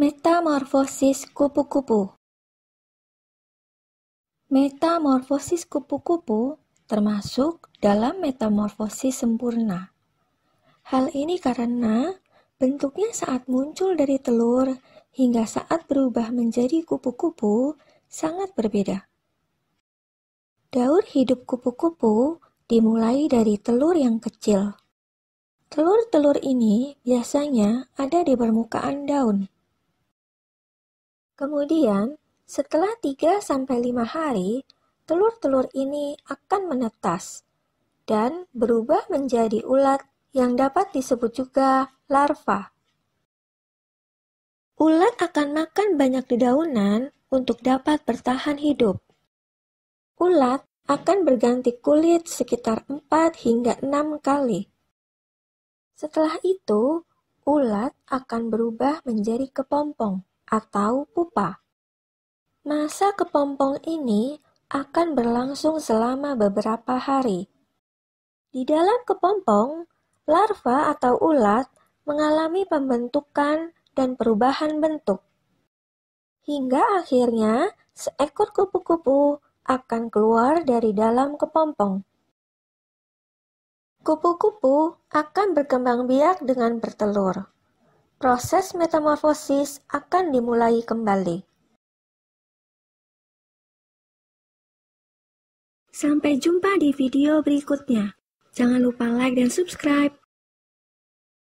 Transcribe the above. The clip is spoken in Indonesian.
Metamorfosis kupu-kupu Metamorfosis kupu-kupu termasuk dalam metamorfosis sempurna. Hal ini karena bentuknya saat muncul dari telur hingga saat berubah menjadi kupu-kupu sangat berbeda. Daur hidup kupu-kupu dimulai dari telur yang kecil. Telur-telur ini biasanya ada di permukaan daun. Kemudian, setelah 3-5 hari, telur-telur ini akan menetas dan berubah menjadi ulat yang dapat disebut juga larva. Ulat akan makan banyak dedaunan untuk dapat bertahan hidup. Ulat akan berganti kulit sekitar 4 hingga 6 kali. Setelah itu, ulat akan berubah menjadi kepompong atau pupa. Masa kepompong ini akan berlangsung selama beberapa hari. Di dalam kepompong, larva atau ulat mengalami pembentukan dan perubahan bentuk. Hingga akhirnya seekor kupu-kupu akan keluar dari dalam kepompong. Kupu-kupu akan berkembang biak dengan bertelur proses metamorfosis akan dimulai kembali. Sampai jumpa di video berikutnya. Jangan lupa like dan subscribe.